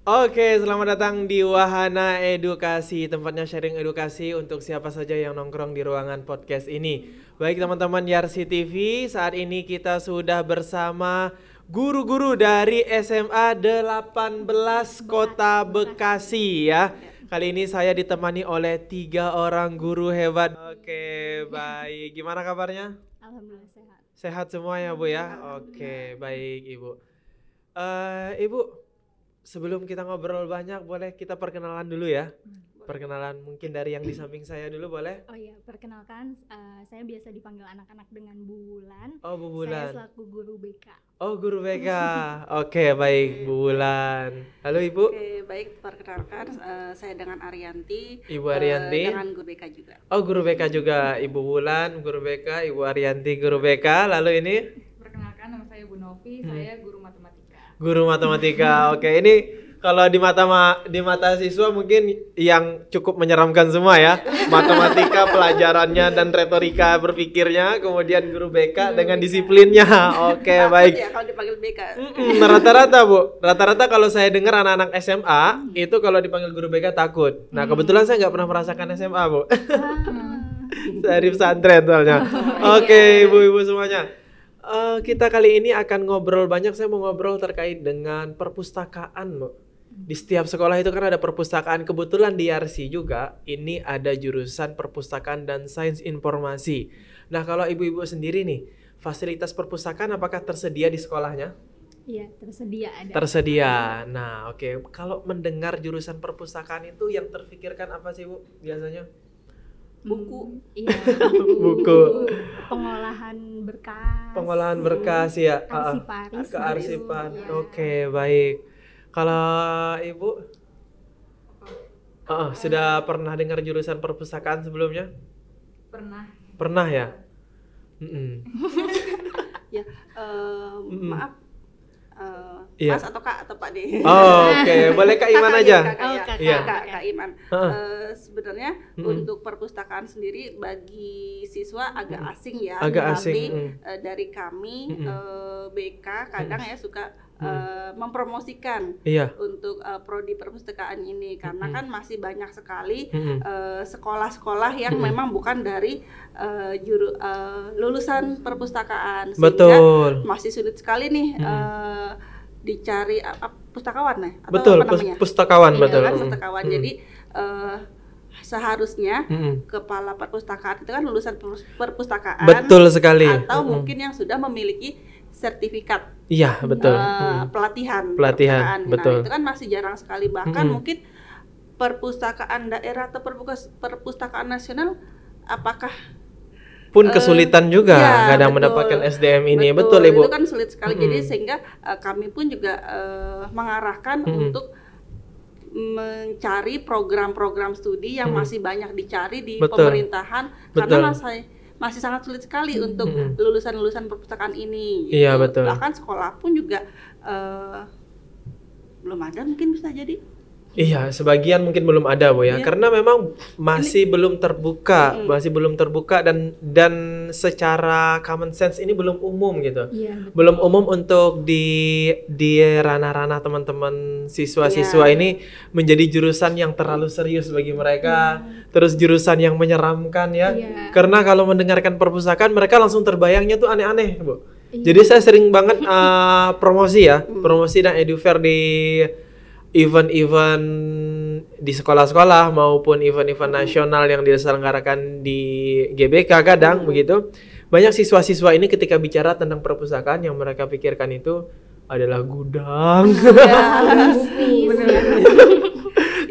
Oke, selamat datang di Wahana Edukasi, tempatnya sharing edukasi untuk siapa saja yang nongkrong di ruangan podcast ini. Baik teman-teman Yarsi TV, saat ini kita sudah bersama guru-guru dari SMA 18 Kota Bekasi ya. Kali ini saya ditemani oleh tiga orang guru hebat. Oke, baik. Gimana kabarnya? Alhamdulillah sehat. Sehat semua ya, Bu ya. Oke, baik, Ibu. Uh, Ibu, sebelum kita ngobrol banyak, boleh kita perkenalan dulu ya? Hmm, perkenalan mungkin dari yang di samping saya dulu boleh? Oh iya, perkenalkan uh, saya biasa dipanggil anak-anak dengan Bu Bulan. Oh Bu Bulan. Saya selaku guru BK. Oh guru BK. Oke okay, baik Bu Bulan. Halo Ibu. Oke okay, baik perkenalkan uh, saya dengan Arianti. Ibu eh, Arianti. Uh, dengan guru BK juga. Oh guru BK juga. Ibu Bulan guru BK, Ibu Arianti guru BK. Lalu ini? Perkenalkan nama saya Bu Novi, hmm. saya guru matematika guru matematika. Oke, ini kalau di mata ma di mata siswa mungkin yang cukup menyeramkan semua ya. Matematika pelajarannya dan retorika berpikirnya, kemudian guru BK dengan hmm. disiplinnya. Oke, okay, baik. Ya kalau dipanggil BK. Rata-rata, Bu. Rata-rata kalau saya dengar anak-anak SMA hmm. itu kalau dipanggil guru BK takut. Nah, hmm. kebetulan saya nggak pernah merasakan SMA, Bu. Ah. Dari pesantren soalnya. Oke, iya. ibu-ibu semuanya uh, kita kali ini akan ngobrol banyak. Saya mau ngobrol terkait dengan perpustakaan, Mbak. Di setiap sekolah itu kan ada perpustakaan. Kebetulan di RC juga ini ada jurusan perpustakaan dan sains informasi. Nah, kalau ibu-ibu sendiri nih, fasilitas perpustakaan apakah tersedia di sekolahnya? Iya, tersedia ada. Tersedia. Nah, oke. Okay. Kalau mendengar jurusan perpustakaan itu yang terfikirkan apa sih, Bu? Biasanya? buku hmm. iya buku, buku. pengolahan berkas pengolahan hmm. berkas ya arsiparis ah, ah. ke arsipan ya. oke okay, baik kalau ibu oh, uh, sudah pernah dengar jurusan perpustakaan sebelumnya pernah pernah ya mm -mm. ya uh, mm -mm. maaf uh, Iya. Mas atau Kak atau Pak deh Oh, oke. Okay. Boleh Kak Iman aja. Oh, iya. Kakak, oh, kakak. Ya. Kak, Kak Iman. Uh, sebenarnya hmm. untuk perpustakaan sendiri bagi siswa agak asing ya. Agak asing. hmm. uh, dari kami hmm. uh, eh, BK kadang hmm. ya suka Uh, mempromosikan iya. untuk uh, prodi perpustakaan ini karena -hmm. kan masih banyak sekali sekolah-sekolah -hmm. uh, yang -hmm. memang bukan dari uh, juru uh, lulusan perpustakaan sehingga Betul. masih sulit sekali nih -hmm dicari uh, pustakawan nih ya? Atau betul, apa namanya? pustakawan iya, betul. Kan, pustakawan. Hmm. Jadi uh, seharusnya hmm. kepala perpustakaan itu kan lulusan perpustakaan betul sekali atau hmm. mungkin yang sudah memiliki sertifikat iya eh, betul uh, hmm. pelatihan pelatihan nah, itu kan masih jarang sekali bahkan hmm. mungkin perpustakaan daerah atau perpustakaan nasional apakah pun eh, kesulitan juga ya, kadang betul, mendapatkan SDM ini betul, betul ibu itu kan sulit sekali hmm. jadi sehingga uh, kami pun juga uh, mengarahkan hmm. untuk mencari program-program studi yang hmm. masih banyak dicari di betul. pemerintahan betul. karena masih masih sangat sulit sekali hmm. untuk lulusan-lulusan perpustakaan ini iya, gitu. betul bahkan sekolah pun juga uh, belum ada mungkin bisa jadi Iya, sebagian mungkin belum ada bu ya, iya. karena memang masih ini, belum terbuka, mm. masih belum terbuka dan dan secara common sense ini belum umum gitu, iya, belum umum untuk di di ranah-ranah teman-teman siswa-siswa iya. ini menjadi jurusan yang terlalu serius bagi mereka, terus jurusan yang menyeramkan ya, karena kalau mendengarkan perpustakaan mereka langsung terbayangnya tuh aneh-aneh bu. Jadi saya sering banget uh, promosi ya, mm. promosi dan edufair di event-event di sekolah-sekolah maupun event-event nasional yang diselenggarakan di GBK kadang hmm. begitu banyak siswa-siswa ini ketika bicara tentang perpustakaan yang mereka pikirkan itu adalah gudang. Iya,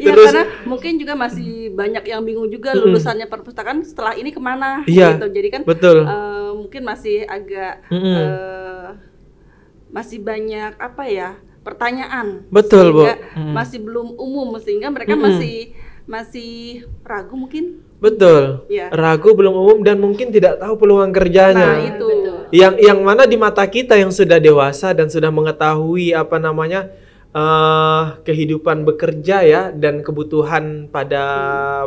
iya karena mungkin juga masih banyak yang bingung juga lulusannya mm. perpustakaan setelah ini kemana iya, gitu. Jadi kan betul. Uh, mungkin masih agak mm -hmm. uh, masih banyak apa ya? pertanyaan. Betul, Bu. Hmm. Masih belum umum sehingga mereka hmm. masih masih ragu mungkin. Betul. Ya. Ragu belum umum dan mungkin tidak tahu peluang kerjanya. Nah, itu. Betul. Yang yang mana di mata kita yang sudah dewasa dan sudah mengetahui apa namanya uh, kehidupan bekerja ya dan kebutuhan pada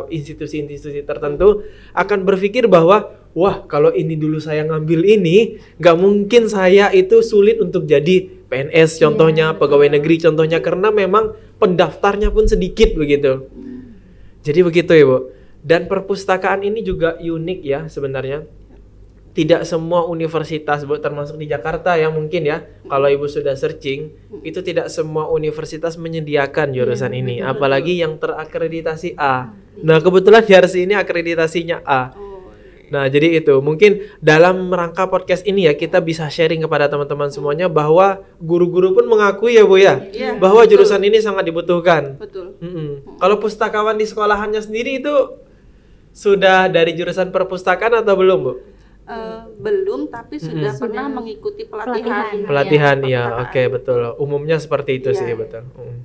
institusi-institusi tertentu akan berpikir bahwa wah kalau ini dulu saya ngambil ini nggak mungkin saya itu sulit untuk jadi PNS contohnya, iya. pegawai negeri contohnya karena memang pendaftarnya pun sedikit begitu. Jadi begitu ya, Bu. Dan perpustakaan ini juga unik ya sebenarnya. Tidak semua universitas, Bu, termasuk di Jakarta ya mungkin ya, kalau Ibu sudah searching, hmm. itu tidak semua universitas menyediakan iya, jurusan yeah, ini, apalagi yang terakreditasi A. Hmm. Nah, kebetulan di RC ini akreditasinya A. Oh, Nah, jadi itu mungkin dalam rangka podcast ini ya kita bisa sharing kepada teman-teman semuanya bahwa guru-guru pun mengakui ya Bu ya, yeah, bahwa betul. jurusan ini sangat dibutuhkan. Betul. Mm -mm. Kalau pustakawan di sekolahannya sendiri itu sudah dari jurusan perpustakaan atau belum Bu? Uh, belum tapi sudah hmm. pernah mengikuti pelatihan pelatihan ya, ya oke okay, betul umumnya seperti itu yeah. sih iya. betul mm.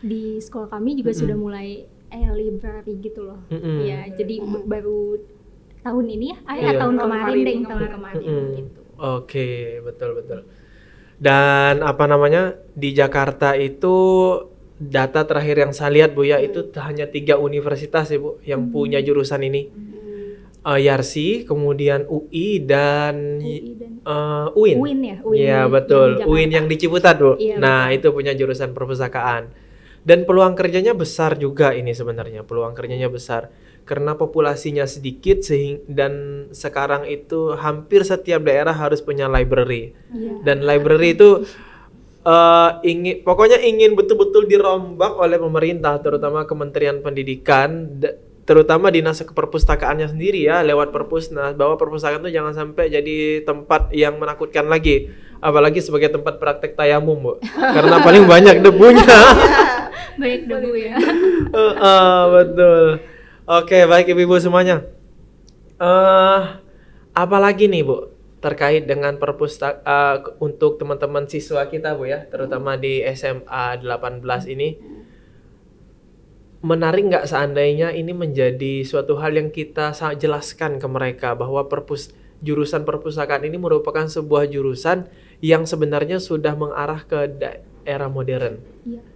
di sekolah kami juga mm -hmm. sudah mulai e-library eh, gitu loh mm -hmm. ya jadi mm -hmm. baru tahun ini ya, eh, iya. tahun kemarin, kemarin deh, tahun kemarin hmm. gitu. Oke, okay, betul betul. Dan apa namanya di Jakarta itu data terakhir yang saya lihat Bu ya hmm. itu hanya tiga universitas ya Bu yang hmm. punya jurusan ini. Hmm. Uh, Yarsi, kemudian UI dan, UI dan uh, eh, UIN. UIN ya, UIN. Iya, betul. Yang UIN yang di Ciputat, Bu. Iya, nah, betul. itu punya jurusan perpustakaan. Dan peluang kerjanya besar juga ini sebenarnya, peluang kerjanya besar karena populasinya sedikit dan sekarang itu hampir setiap daerah harus punya library yeah. dan library itu uh, eh, ingin pokoknya ingin betul-betul dirombak oleh pemerintah terutama Kementerian Pendidikan terutama dinas keperpustakaannya sendiri ya lewat perpusnas bahwa perpustakaan itu jangan sampai jadi tempat yang menakutkan lagi apalagi sebagai tempat praktek tayamum bu karena paling banyak debunya iya. banyak debu ya uh, uh, betul Oke, baik ibu-ibu semuanya. Uh, lagi nih bu terkait dengan perpustaka uh, eh, untuk teman-teman siswa kita bu ya, terutama di SMA 18 ini. Menarik nggak seandainya ini menjadi suatu hal yang kita jelaskan ke mereka bahwa perpus jurusan perpustakaan ini merupakan sebuah jurusan yang sebenarnya sudah mengarah ke era modern. Iya,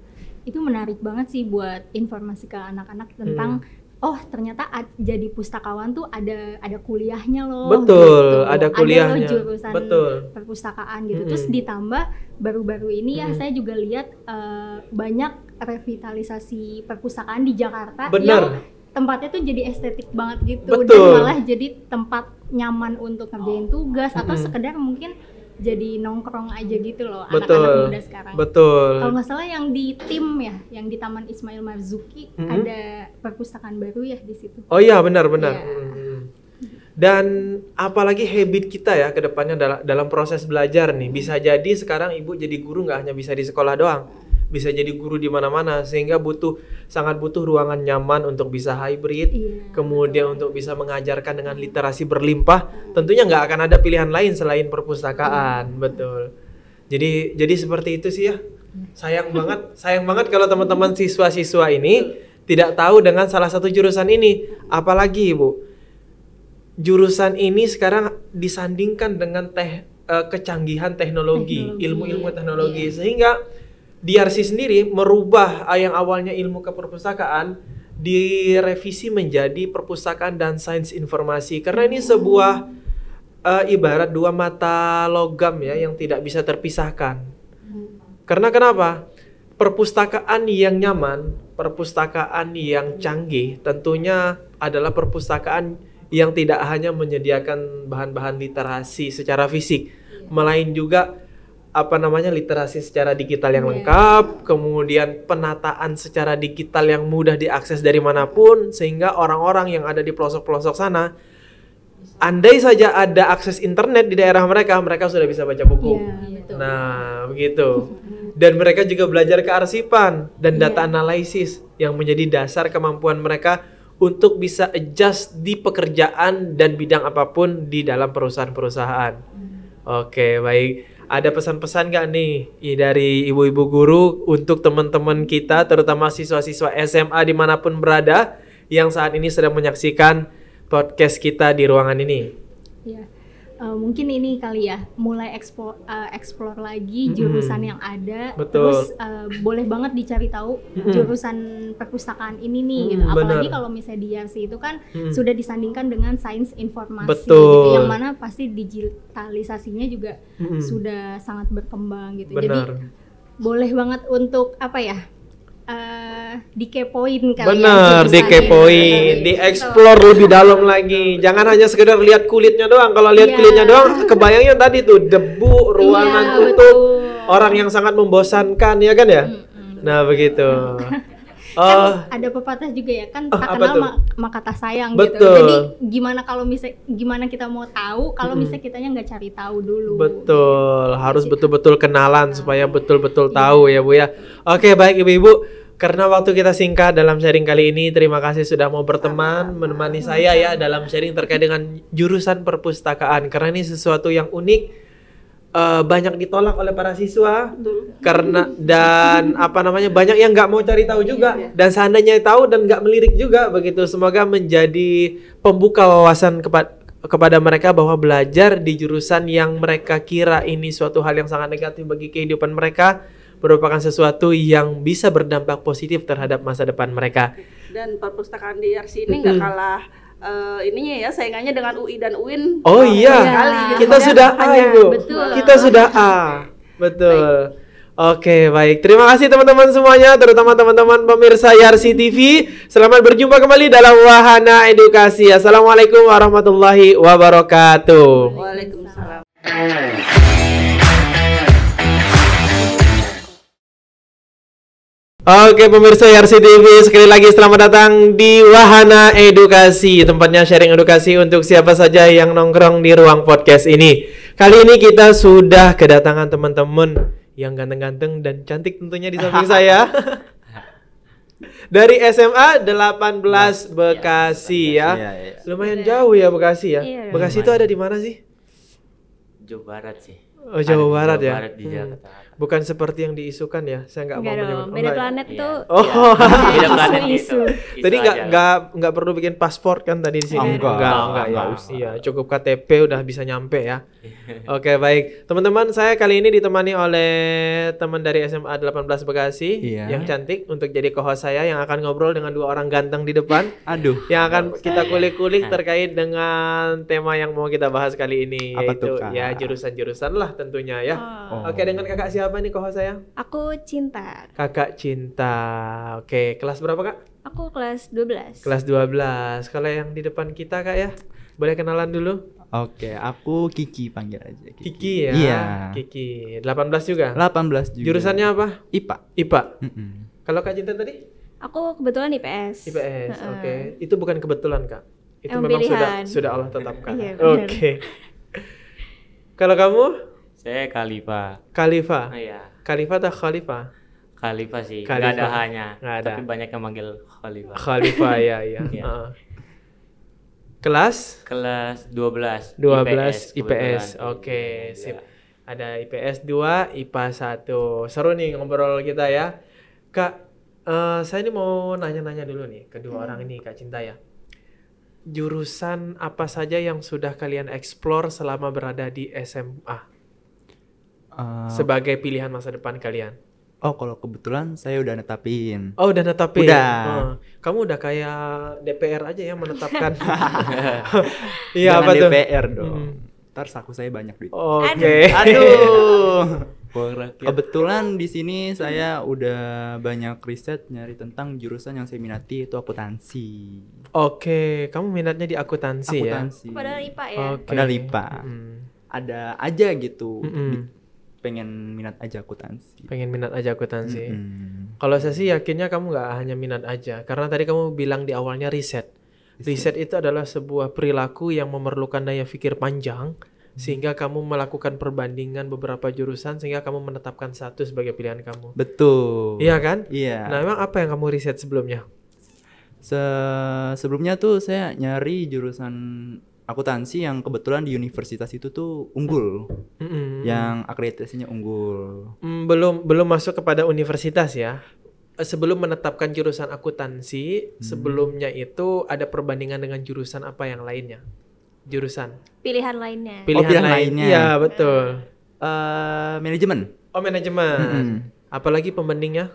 itu menarik banget sih buat informasi ke anak-anak tentang hmm oh ternyata jadi pustakawan tuh ada ada kuliahnya loh gitu. betul gitu. ada kuliahnya ada jurusan betul perpustakaan gitu hmm. terus ditambah baru-baru ini ya hmm. saya juga lihat uh, banyak revitalisasi perpustakaan di Jakarta Bener. yang tempatnya tuh jadi estetik banget gitu betul. dan malah jadi tempat nyaman untuk ngerjain oh. tugas oh. atau sekedar mungkin jadi nongkrong aja gitu loh anak-anak muda sekarang. Betul. Kalau nggak salah yang di tim ya, yang di Taman Ismail Marzuki mm -hmm. ada perpustakaan baru ya di situ. Oh iya benar benar. Ya. -hmm. Dan apalagi habit kita ya ke depannya dalam, dalam proses belajar nih. Bisa jadi sekarang ibu jadi guru nggak hanya bisa di sekolah doang bisa jadi guru di mana-mana sehingga butuh sangat butuh ruangan nyaman untuk bisa hybrid yeah. kemudian untuk bisa mengajarkan dengan literasi berlimpah tentunya nggak akan ada pilihan lain selain perpustakaan yeah. betul jadi jadi seperti itu sih ya iya. sayang banget sayang banget kalau teman-teman siswa-siswa ini tidak tahu dengan salah satu jurusan ini apalagi ibu jurusan ini sekarang disandingkan dengan teh eh, kecanggihan teknologi, ilmu-ilmu teknologi, Yeah. sehingga DRC sendiri merubah ah, yang awalnya ilmu keperpustakaan direvisi menjadi perpustakaan dan sains informasi karena ini sebuah uh, ibarat dua mata logam ya yang tidak bisa terpisahkan. Karena kenapa? Perpustakaan yang nyaman, perpustakaan yang canggih tentunya adalah perpustakaan yang tidak hanya menyediakan bahan-bahan literasi secara fisik, iya. melainkan juga apa namanya literasi secara digital yang yeah. lengkap, kemudian penataan secara digital yang mudah diakses dari manapun sehingga orang-orang yang ada di pelosok-pelosok sana andai saja ada akses internet di daerah mereka, mereka sudah bisa baca buku. Yeah, iya, iya, nah, begitu. Dan mereka juga belajar kearsipan dan iya. data analisis yang menjadi dasar kemampuan mereka untuk bisa adjust di pekerjaan dan bidang apapun di dalam perusahaan-perusahaan. Mm. Oke, okay, baik ada pesan-pesan gak nih dari ibu-ibu guru untuk teman-teman kita, terutama siswa-siswa SMA dimanapun berada, yang saat ini sedang menyaksikan podcast kita di ruangan ini? Ya uh, mungkin ini kali ya mulai explore uh, explore lagi jurusan -hmm. yang ada Betul. terus uh, boleh banget dicari tahu -hmm. jurusan perpustakaan ini nih -hmm, gitu apalagi kalau misalnya dia sih itu kan -hmm. sudah disandingkan dengan sains informasi Betul. gitu yang mana pasti digitalisasinya juga -hmm. sudah sangat berkembang gitu Benar. jadi boleh banget untuk apa ya Eh, dikepoin kali Bener, ya, dikepoin, ya. dieksplor lebih dalam lagi. Jangan hanya sekedar lihat kulitnya doang. Kalau lihat yeah. kulitnya doang, kebayangnya tadi tuh debu, ruangan yeah, tutup, betul. orang yang sangat membosankan ya kan ya? -hmm. Nah, begitu. Kan oh. Kan ada pepatah juga ya kan tak ah, kenal ma kata sayang gitu. Betul. gitu. Jadi gimana kalau bisa gimana kita mau tahu kalau hmm. misalnya kitanya nggak cari tahu dulu. Betul, harus gitu. betul-betul kenalan nah. supaya betul-betul iya. tahu ya Bu ya. Oke, baik Ibu-ibu. Karena waktu kita singkat dalam sharing kali ini, terima kasih sudah mau berteman, menemani saya ya dalam sharing terkait dengan jurusan perpustakaan. Karena ini sesuatu yang unik, eh, banyak ditolak oleh para siswa karena dan apa namanya banyak yang nggak mau cari tahu juga iya. dan seandainya tahu dan nggak melirik juga begitu. Semoga menjadi pembuka wawasan kepada kepada mereka bahwa belajar di jurusan yang mereka kira ini suatu hal yang sangat negatif bagi kehidupan mereka merupakan sesuatu yang bisa berdampak positif terhadap masa depan mereka. Dan perpustakaan di RC ini nggak mm -hmm. kalah uh, ininya ya saingannya dengan UI dan UIN. Oh iya, ya. gitu. kita ya, sudah A ibu, betul. kita sudah A, betul. Baik. Oke baik, terima kasih teman-teman semuanya, terutama teman-teman pemirsa Yarsi TV. Selamat berjumpa kembali dalam Wahana Edukasi. Assalamualaikum warahmatullahi wabarakatuh. Waalaikumsalam. Oke pemirsa YRC TV sekali lagi selamat datang di Wahana Edukasi Tempatnya sharing edukasi untuk siapa saja yang nongkrong di ruang podcast ini Kali ini kita sudah kedatangan teman-teman yang ganteng-ganteng dan cantik tentunya di samping saya Dari SMA 18 iya, Bekasi ya, iya, iya. Lumayan jauh ya Bekasi ya Bekasi itu ada di mana sih? Jawa Barat sih Oh Jawa Barat ya Jawa Barat di hmm. Jakarta Bukan seperti yang diisukan ya, saya nggak mau menyebut. Beda oh, planet iya. tuh. Oh, iya, beda planet itu. Tadi nggak nggak nggak perlu bikin paspor kan tadi di sini? Nggak, ya, enggak, enggak, enggak, ya. Iya, cukup KTP udah bisa nyampe ya. Oke, baik. Teman-teman, saya kali ini ditemani oleh teman dari SMA 18 Bekasi iya. yang cantik untuk jadi co saya yang akan ngobrol dengan dua orang ganteng di depan. Aduh. Yang akan kita kulik-kulik terkait dengan tema yang mau kita bahas kali ini Apa yaitu tuh, ya jurusan-jurusan lah tentunya ya. Oh. Oke, dengan Kakak siapa? apa nih kohos saya? Aku Cinta. Kakak Cinta. Oke, kelas berapa Kak? Aku kelas 12. Kelas 12. Kalau yang di depan kita Kak ya, boleh kenalan dulu? Oke, aku Kiki panggil aja. Kiki, Kiki ya? Iya. Kiki. 18 juga? 18 juga. Jurusannya apa? IPA. IPA. Mm -mm. Kalau Kak Cinta tadi? Aku kebetulan IPS. IPS, uh -uh. oke. Okay. Itu bukan kebetulan Kak. Itu Emang memang sudah sudah Allah tetapkan. Iya, oke. Okay. Kalau kamu? Saya Khalifa. Khalifa. Oh, Iya. Khalifa atau Khalifa? Khalifa sih. Khalifa. Gak ada hanya. Gak ada. Tapi banyak yang manggil Khalifa. Khalifa ya ya. ya. Uh. Kelas? Kelas 12. 12 IPS. IPS. Oke, okay, ya. sip. Ada IPS 2, IPA 1. Seru nih ngobrol kita ya. Kak, uh, saya ini mau nanya-nanya dulu nih kedua hmm. orang ini Kak Cinta ya jurusan apa saja yang sudah kalian explore selama berada di SMA? Eh, sebagai pilihan masa depan kalian? Oh, kalau kebetulan saya udah netapin. Oh, udah netapin. Udah. Uh, kamu udah kayak DPR aja ya menetapkan. Iya, apa tuh? DPR dong. Hmm. Ntar saku saya banyak duit. Oke. Okay. Aduh. Aduh. Kebetulan di sini saya udah banyak riset nyari tentang jurusan yang saya minati itu akuntansi. Oke, okay. kamu minatnya di akuntansi, akuntansi. ya? Akuntansi. Padahal IPA ya. Okay. Padahal IPA. Hmm. Ada aja gitu. Hmm Di pengen minat aja akuntansi. Pengen minat aja akuntansi. Mm -hmm. Kalau saya sih yakinnya kamu nggak hanya minat aja, karena tadi kamu bilang di awalnya riset. Riset, itu adalah sebuah perilaku yang memerlukan daya pikir panjang sehingga kamu melakukan perbandingan beberapa jurusan sehingga kamu menetapkan satu sebagai pilihan kamu. Betul. Iya kan? Iya. Nah, emang apa yang kamu riset sebelumnya? Se sebelumnya tuh saya nyari jurusan akuntansi yang kebetulan di universitas itu tuh unggul, mm-hmm. yang akreditasinya unggul. Mm, belum belum masuk kepada universitas ya. Eh, sebelum menetapkan jurusan akuntansi, hmm. sebelumnya itu ada perbandingan dengan jurusan apa yang lainnya? Jurusan. Pilihan lainnya. Pilihan, oh, pilihan lain. lainnya. Iya betul. Uh, manajemen. Oh manajemen. Mm-hmm. Apalagi pembandingnya?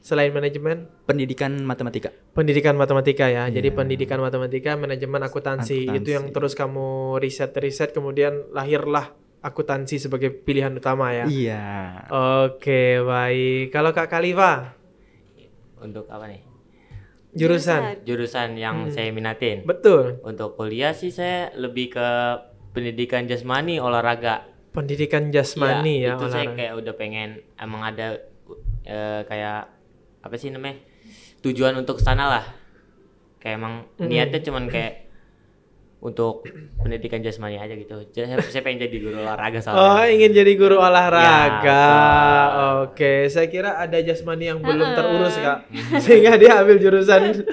Selain manajemen, pendidikan matematika. Pendidikan matematika ya. Yeah. Jadi iya. pendidikan matematika, manajemen akuntansi. Itu yang terus kamu riset-riset kemudian lahirlah akuntansi sebagai pilihan utama ya. Iya. Yeah. Oke, baik. Kalau Kak Kaliva untuk apa nih? Jurusan. Jurusan yang hmm. saya minatin. Betul. Untuk kuliah sih saya lebih ke pendidikan jasmani olahraga. Pendidikan jasmani ya. ya itu olahraga. saya kayak udah pengen emang ada uh, kayak apa sih namanya tujuan untuk sana lah kayak emang mm niatnya cuman kayak untuk pendidikan jasmani aja gitu. saya, saya pengen jadi guru olahraga soalnya. Oh, ingin jadi guru ya, olahraga. Ya, Oke, saya kira ada jasmani yang belum terurus, Kak. Sehingga dia ambil jurusan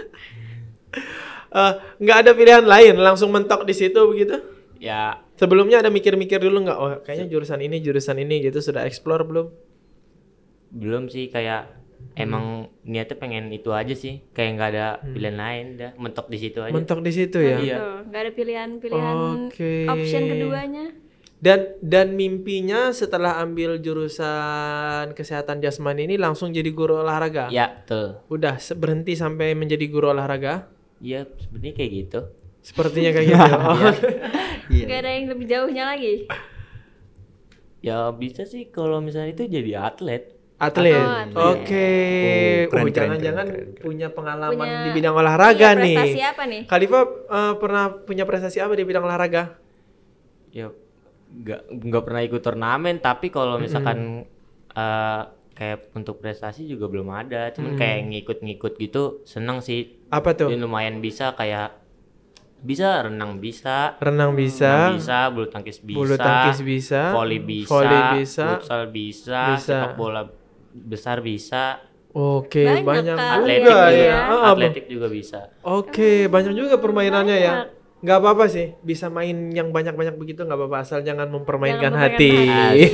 eh, nggak uh, ada pilihan lain, langsung mentok di situ begitu. Ya. Sebelumnya ada mikir-mikir dulu nggak? Oh, kayaknya jurusan ini, jurusan ini gitu sudah explore belum? Belum sih kayak emang hmm. niatnya pengen itu aja sih kayak nggak ada hmm. pilihan lain dah mentok di situ aja mentok di situ ya iya nggak ada pilihan pilihan okay. option keduanya dan dan mimpinya setelah ambil jurusan kesehatan jasmani ini langsung jadi guru olahraga ya betul udah berhenti sampai menjadi guru olahraga iya sebenarnya kayak gitu sepertinya kayak gitu oh. ya. Iya. Iya. Gak ada yang lebih jauhnya lagi ya bisa sih kalau misalnya itu jadi atlet Oh, hmm. Atlet. Oke. Oh, jangan-jangan punya pengalaman punya, di bidang olahraga iya, nih. Prestasi apa nih? Khalifa uh, pernah punya prestasi apa di bidang olahraga? Ya nggak nggak pernah ikut turnamen, tapi kalau hmm. misalkan mm uh, kayak untuk prestasi juga belum ada. Cuman hmm. kayak ngikut-ngikut gitu seneng sih. Apa tuh? Dan ya, lumayan bisa kayak bisa renang bisa renang bisa renang bisa bulu tangkis bisa bulu tangkis bisa voli bisa voli bisa futsal bisa, bisa sepak bola besar bisa. Oke, okay, banyak, banyak atletik juga ya. Ah, atletik juga bisa. Oke, okay, banyak juga permainannya ya. banyak. ya nggak apa-apa sih bisa main yang banyak-banyak begitu nggak apa-apa asal jangan mempermainkan jangan hati, oke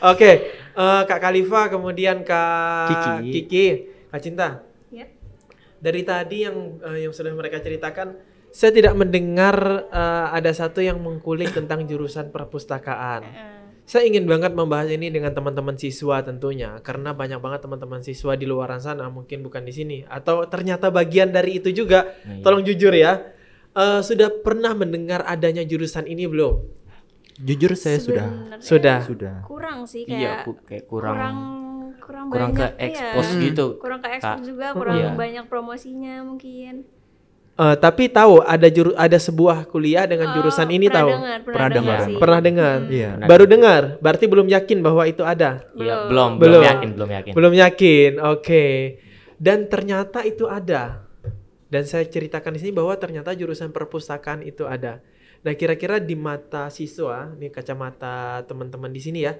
okay. uh, eh, kak Khalifa kemudian kak Kiki, Kiki kak Cinta ya. dari tadi yang uh, yang sudah mereka ceritakan saya tidak mendengar uh, ada satu yang mengkulik tentang jurusan perpustakaan saya ingin banget membahas ini dengan teman-teman siswa tentunya karena banyak banget teman-teman siswa di luar sana mungkin bukan di sini atau ternyata bagian dari itu juga. Nah, iya. Tolong jujur ya. Uh, sudah pernah mendengar adanya jurusan ini belum? Jujur saya Sebenernya sudah. Sudah. Sudah. Kurang sih iya, kayak Iya, ku, kayak kurang. Kurang kurang, kurang banyak ke iya. expose ya. gitu. Kurang ke expose juga, kurang iya. banyak promosinya mungkin. Uh, tapi tahu ada juru ada sebuah kuliah dengan oh, jurusan oh, ini tahu dengar, pernah, dengar pernah dengar hmm. Iya, baru dengar berarti belum yakin bahwa itu ada iya, iya, belum, belum belum yakin belum yakin belum yakin oke okay. dan ternyata itu ada dan saya ceritakan di sini bahwa ternyata jurusan perpustakaan itu ada nah kira-kira di mata siswa ini kacamata teman-teman di sini ya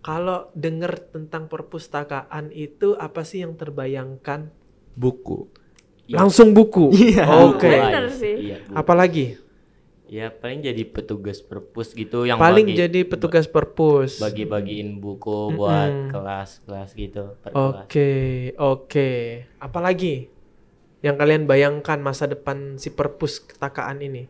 kalau dengar tentang perpustakaan itu apa sih yang terbayangkan buku Iya. Langsung buku. Iya. Oke. Okay. Benar Iya, Apalagi? Ya paling jadi petugas perpus gitu yang paling bagi, jadi petugas perpus bagi-bagiin buku buat kelas-kelas gitu. Oke oke. Okay, okay. Apalagi yang kalian bayangkan masa depan si perpus ketakaan ini?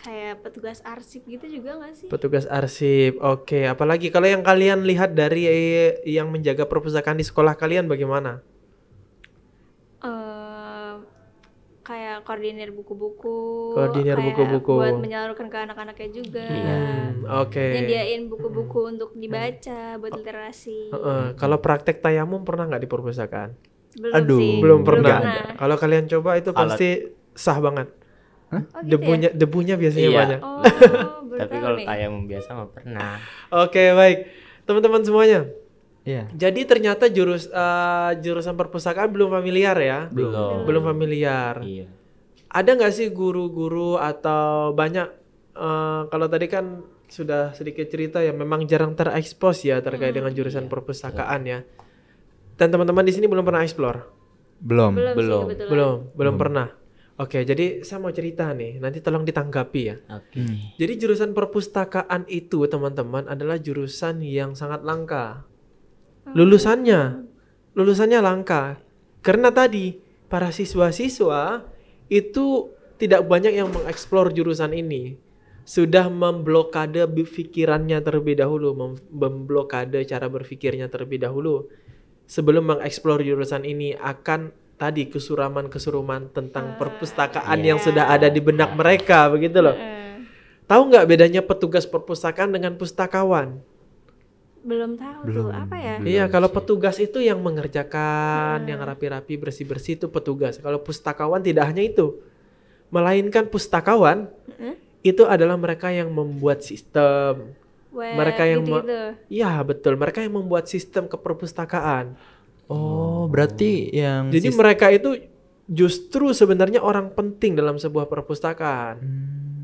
Kayak petugas arsip gitu juga gak sih? Petugas arsip, oke. Okay. Apalagi kalau yang kalian lihat dari yang menjaga perpustakaan di sekolah kalian bagaimana? koordinir buku-buku koordinir buku-buku buat menyalurkan ke anak-anaknya juga hmm, oke okay. nyediain buku-buku hmm. untuk dibaca buat literasi uh, uh, kalau praktek tayamum pernah nggak di perpustakaan belum aduh sih. belum pernah, pernah. kalau kalian coba itu Alat. pasti sah banget Huh? Oh, gitu ya? debunya ya? debunya biasanya iya. banyak. Oh, Tapi kalau tayamum biasa mah pernah. Oke, okay, baik. Teman-teman semuanya, Yeah. Jadi ternyata jurus uh, jurusan perpustakaan belum familiar ya? Belum. Belum familiar. Iya ada nggak sih guru-guru atau banyak uh, kalau tadi kan sudah sedikit cerita ya memang jarang terekspos ya terkait hmm. dengan jurusan yeah. perpustakaan ya. Dan teman-teman di sini belum pernah eksplor Belum, belum, belum, sih, belum, belum pernah. Oke, jadi saya mau cerita nih. Nanti tolong ditanggapi ya. Okay. Hmm. Jadi jurusan perpustakaan itu teman-teman adalah jurusan yang sangat langka. Oh. Lulusannya, lulusannya langka. Karena tadi para siswa-siswa itu tidak banyak yang mengeksplor jurusan ini sudah memblokade pikirannya terlebih dahulu, memblokade cara berpikirnya terlebih dahulu sebelum mengeksplor jurusan ini akan tadi kesuraman kesuruman tentang uh, perpustakaan yeah. yang sudah ada di benak mereka begitu loh. Uh. Tahu nggak bedanya petugas perpustakaan dengan pustakawan? belum tahu belum, tuh apa ya iya kalau petugas itu yang mengerjakan hmm. yang rapi-rapi bersih-bersih itu petugas kalau pustakawan tidak hanya itu melainkan pustakawan hmm? itu adalah mereka yang membuat sistem Web, mereka yang gitu -gitu. ya betul mereka yang membuat sistem ke perpustakaan. oh berarti hmm. yang jadi mereka itu justru sebenarnya orang penting dalam sebuah perpustakaan hmm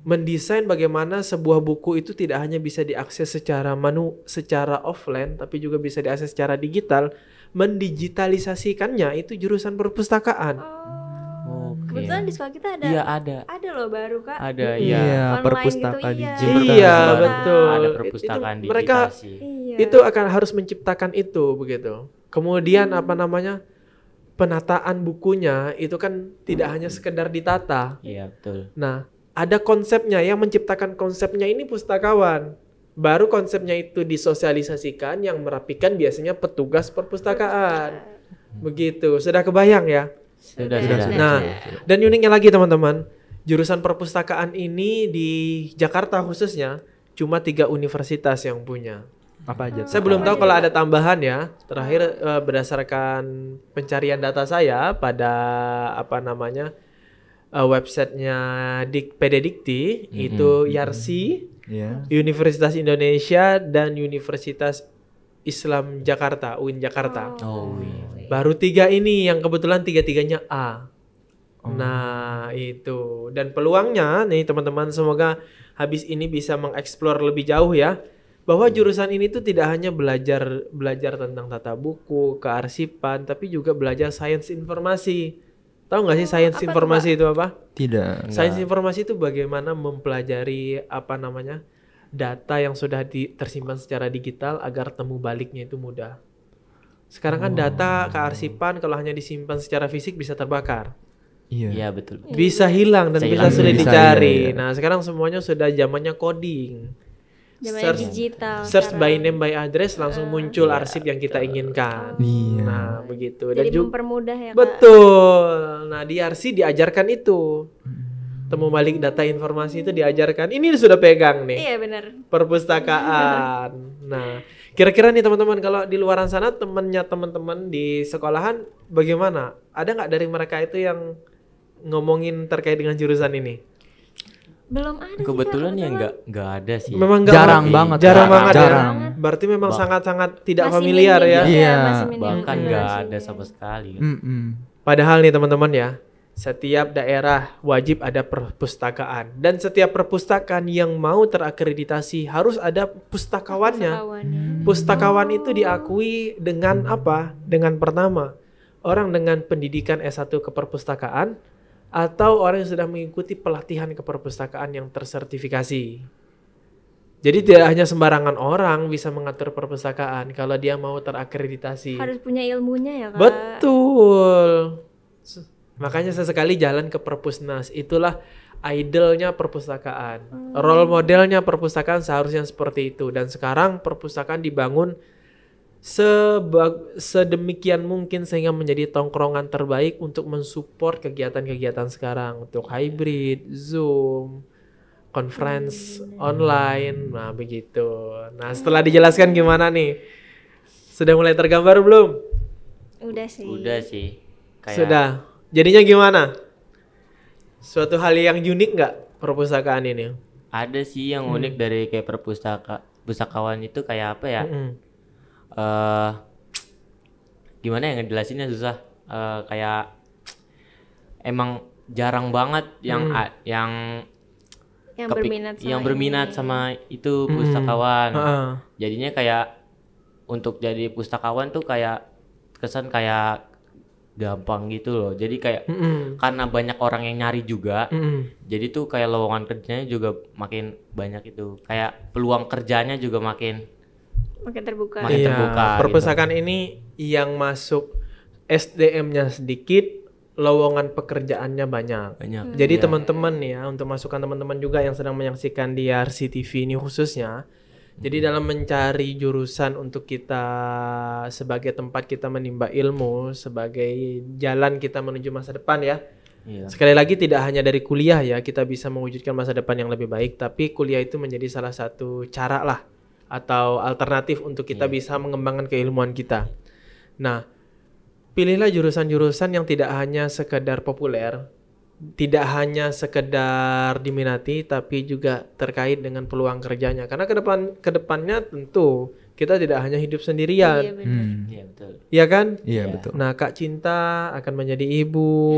mendesain bagaimana sebuah buku itu tidak hanya bisa diakses secara manu secara offline tapi juga bisa diakses secara digital mendigitalisasikannya itu jurusan perpustakaan oh, oh okay. kebetulan di sekolah kita ada iya ada ada loh baru kak ada iya ya, perpustakaan gitu, digital iya, iya betul ada perpustakaan itu, mereka iya. itu akan harus menciptakan itu begitu kemudian hmm. apa namanya penataan bukunya itu kan tidak hmm. hanya sekedar ditata iya betul nah ada konsepnya yang menciptakan konsepnya ini pustakawan baru konsepnya itu disosialisasikan yang merapikan biasanya petugas perpustakaan begitu sudah kebayang ya sudah sudah, sudah. nah dan uniknya lagi teman-teman jurusan perpustakaan ini di Jakarta khususnya cuma tiga universitas yang punya apa aja saya belum tahu kalau ada tambahan ya terakhir eh, berdasarkan pencarian data saya pada apa namanya uh, websitenya Dik PD Dikti mm -hmm. itu Yarsi, yeah. Universitas Indonesia dan Universitas Islam Jakarta, UIN Jakarta. Oh. oh iya. Iya. Baru tiga ini yang kebetulan tiga-tiganya A. Oh. Nah, itu. Dan peluangnya nih teman-teman semoga habis ini bisa mengeksplor lebih jauh ya bahwa iya. jurusan ini tuh tidak hanya belajar belajar tentang tata buku, kearsipan, tapi juga belajar sains informasi. Tahu nggak sih sains informasi itu, apa? Tidak. Sains informasi itu bagaimana mempelajari apa namanya data yang sudah di, tersimpan secara digital agar temu baliknya itu mudah. Sekarang kan oh. data kearsipan kalau hanya disimpan secara fisik bisa terbakar. Iya. Iya betul. Bisa hilang dan bisa, bisa sulit dicari. ya. Nah, sekarang semuanya sudah zamannya coding Jaman search digital. Search by name by address langsung uh, muncul iya, arsip yang kita iya. inginkan. Iya. Nah, begitu. Dan Jadi juga, mempermudah ya, Kak. Betul. Nah, di arsip diajarkan itu. Temu hmm. balik data informasi itu diajarkan. Ini sudah pegang nih. Iya, benar. Perpustakaan. nah, kira-kira nih teman-teman kalau di luaran sana temennya teman-teman di sekolahan bagaimana? Ada nggak dari mereka itu yang ngomongin terkait dengan jurusan ini? belum ada kebetulan ya nggak nggak ada sih memang gak jarang banget jarang, ya. jarang banget jarang ya. berarti memang sangat sangat tidak masih familiar ya. ya iya ya, bahkan iya nggak ada sama sekali mm -hmm. padahal nih teman-teman ya setiap daerah wajib ada perpustakaan dan setiap perpustakaan yang mau terakreditasi harus ada pustakawannya. Pustakawannya. Hmm. Pustakawan oh. itu diakui dengan apa? Dengan pertama, orang dengan pendidikan S1 ke perpustakaan atau orang yang sudah mengikuti pelatihan keperpustakaan yang tersertifikasi. Jadi tidak hanya sembarangan orang bisa mengatur perpustakaan kalau dia mau terakreditasi. Harus punya ilmunya ya, Kak. Betul. Makanya sesekali jalan ke Perpusnas. Itulah idolnya perpustakaan. Hmm. Role modelnya perpustakaan seharusnya seperti itu dan sekarang perpustakaan dibangun sebag sedemikian mungkin sehingga menjadi tongkrongan terbaik untuk mensupport kegiatan-kegiatan sekarang untuk iya. hybrid, Zoom, conference hmm. online, nah begitu. Nah setelah dijelaskan gimana nih? Sudah mulai tergambar belum? Udah sih. Udah sih. Kayak... Sudah. Jadinya gimana? Suatu hal yang unik nggak perpustakaan ini? Ada sih yang hmm. unik dari kayak perpustaka pustakawan itu kayak apa ya? Hmm uh, gimana yang ngejelasinnya susah uh, kayak emang jarang banget yang hmm. a, yang yang berminat sama yang berminat ini. sama itu hmm. pustakawan jadinya kayak untuk jadi pustakawan tuh kayak kesan kayak gampang gitu loh. Jadi kayak -hmm. karena banyak orang yang nyari juga, -hmm. jadi tuh kayak lowongan kerjanya juga makin banyak itu. Kayak peluang kerjanya juga makin makin terbuka. Makin iya, terbuka. Gitu. Perpustakaan gitu. ini yang masuk SDM-nya sedikit, lowongan pekerjaannya banyak. Banyak. Jadi iya. teman-teman ya, untuk masukan teman-teman juga yang sedang menyaksikan di RCTV ini khususnya. Hmm. Jadi dalam mencari jurusan untuk kita sebagai tempat kita menimba ilmu, sebagai jalan kita menuju masa depan ya. Iya. Sekali lagi tidak hanya dari kuliah ya kita bisa mewujudkan masa depan yang lebih baik, tapi kuliah itu menjadi salah satu cara lah atau alternatif untuk kita yeah. bisa mengembangkan keilmuan kita. Nah, pilihlah jurusan-jurusan yang tidak hanya sekedar populer, tidak hanya sekedar diminati tapi juga terkait dengan peluang kerjanya. Karena ke depan ke depannya tentu kita tidak hanya hidup sendirian. Iya yeah, betul. Hmm. Iya betul. Iya kan? Iya yeah. betul. Nah, Kak Cinta akan menjadi ibu.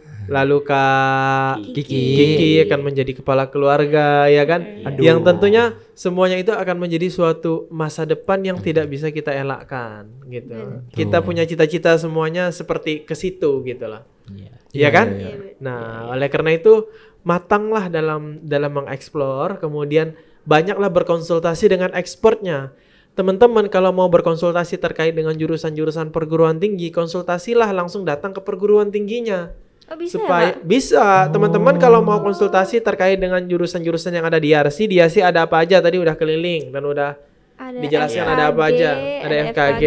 lalu Kak Kiki. Kiki akan menjadi kepala keluarga ya kan iya. Aduh. yang tentunya semuanya itu akan menjadi suatu masa depan yang tidak bisa kita elakkan gitu Betul. kita punya cita-cita semuanya seperti ke situ gitulah Iya ya yeah, kan ya, ya. nah iya, iya. oleh karena itu matanglah dalam dalam mengeksplor kemudian banyaklah berkonsultasi dengan expertnya teman-teman kalau mau berkonsultasi terkait dengan jurusan-jurusan perguruan tinggi konsultasilah langsung datang ke perguruan tingginya Oh, bisa ya, supaya ya, bisa teman-teman oh. kalau mau konsultasi terkait dengan jurusan-jurusan yang ada di RC di RC ada apa aja tadi udah keliling dan udah ada dijelaskan FKG, ada apa aja ada, ada FKG, FKG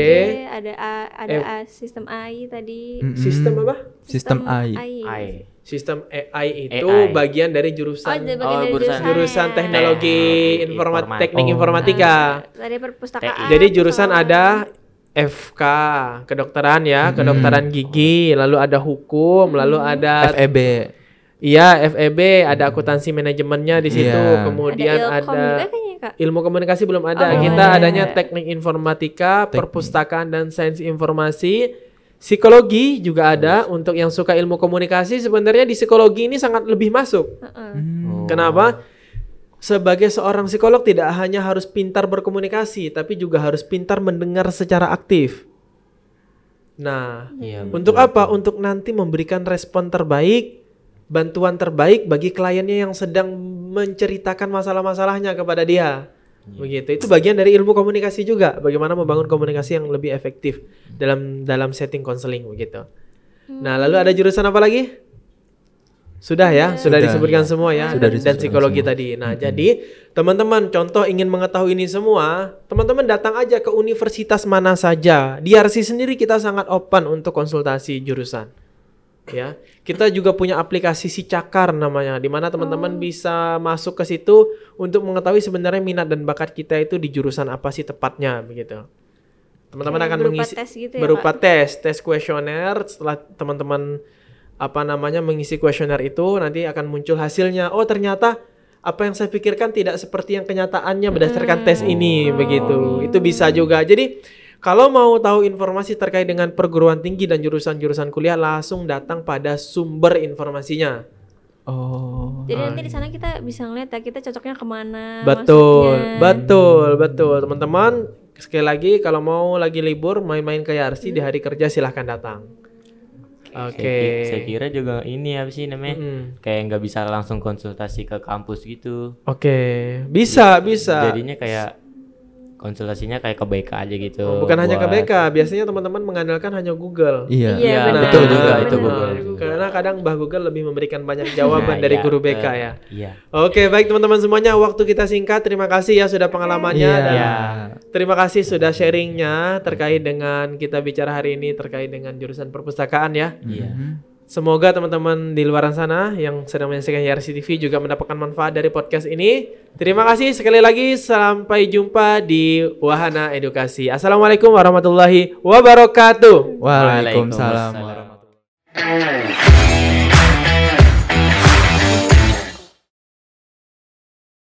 ada A, ada F A, sistem AI tadi mm-hmm. sistem apa sistem, AI. AI sistem AI itu AI. bagian dari oh, jurusan oh, bagian oh, jurusan, jurusan teknologi, teknologi informat, teknik informatika oh. dari perpustakaan jadi jurusan ada FK kedokteran ya, hmm. kedokteran gigi, oh. lalu ada hukum, lalu hmm. ada FEB. Iya, FEB ada hmm. akuntansi manajemennya di situ. Yeah. Kemudian ada, ada ilmu komunikasi belum ada. Oh, Kita yeah. adanya iya. teknik informatika, teknik. perpustakaan dan sains informasi. Psikologi juga ada oh. untuk yang suka ilmu komunikasi sebenarnya di psikologi ini sangat lebih masuk. Uh -uh. Hmm. Kenapa? Oh sebagai seorang psikolog tidak hanya harus pintar berkomunikasi, tapi juga harus pintar mendengar secara aktif. Nah, ya, betul, untuk apa? Untuk nanti memberikan respon terbaik, bantuan terbaik bagi kliennya yang sedang menceritakan masalah-masalahnya kepada dia. Iya. Begitu. Itu bagian dari ilmu komunikasi juga, bagaimana membangun komunikasi yang lebih efektif dalam dalam setting konseling begitu. Nah, lalu ada jurusan apa lagi? Sudah ya, sudah, sudah disebutkan ya. semua ya sudah dan, psikologi semua. tadi. Nah, hmm. jadi teman-teman contoh ingin mengetahui ini semua, teman-teman datang aja ke universitas mana saja. Di RC sendiri kita sangat open untuk konsultasi jurusan. Ya. Kita juga punya aplikasi Si Cakar namanya di mana teman-teman oh. bisa masuk ke situ untuk mengetahui sebenarnya minat dan bakat kita itu di jurusan apa sih tepatnya begitu teman-teman akan berupa mengisi tes gitu ya, berupa Pak? tes tes kuesioner setelah teman-teman apa namanya mengisi kuesioner itu nanti akan muncul hasilnya. Oh, ternyata apa yang saya pikirkan tidak seperti yang kenyataannya berdasarkan hmm. tes ini oh. begitu. Itu bisa juga. Jadi kalau mau tahu informasi terkait dengan perguruan tinggi dan jurusan-jurusan kuliah langsung datang pada sumber informasinya. Oh. Jadi nanti di sana kita bisa ngeliat ya kita cocoknya kemana. Betul, maksudnya. betul, betul. Teman-teman sekali lagi kalau mau lagi libur main-main ke Yarsi hmm. di hari kerja silahkan datang. Oke. Okay. Saya, saya kira juga ini apa sih namanya? Hmm. Kayak nggak bisa langsung konsultasi ke kampus gitu. Oke, okay. bisa jadi, bisa. Jadinya kayak konsultasinya kayak ke BK aja gitu. Oh, bukan hanya ke BK, biasanya teman-teman mengandalkan hanya Google. Iya, iya, iya benar. betul juga itu Google. karena kadang Mbah Google lebih memberikan banyak jawaban nah, dari iya, guru BK uh, ya. Iya. Oke, baik teman-teman semuanya, waktu kita singkat. Terima kasih ya sudah pengalamannya iya. dan iya. terima kasih sudah sharingnya terkait dengan kita bicara hari ini terkait dengan jurusan perpustakaan ya. Iya. Mm-hmm. Semoga teman-teman di luar sana yang sedang menyaksikan YRC TV juga mendapatkan manfaat dari podcast ini. Terima kasih sekali lagi. Sampai jumpa di Wahana Edukasi. Assalamualaikum warahmatullahi wabarakatuh. Waalaikumsalam. Waalaikumsalam.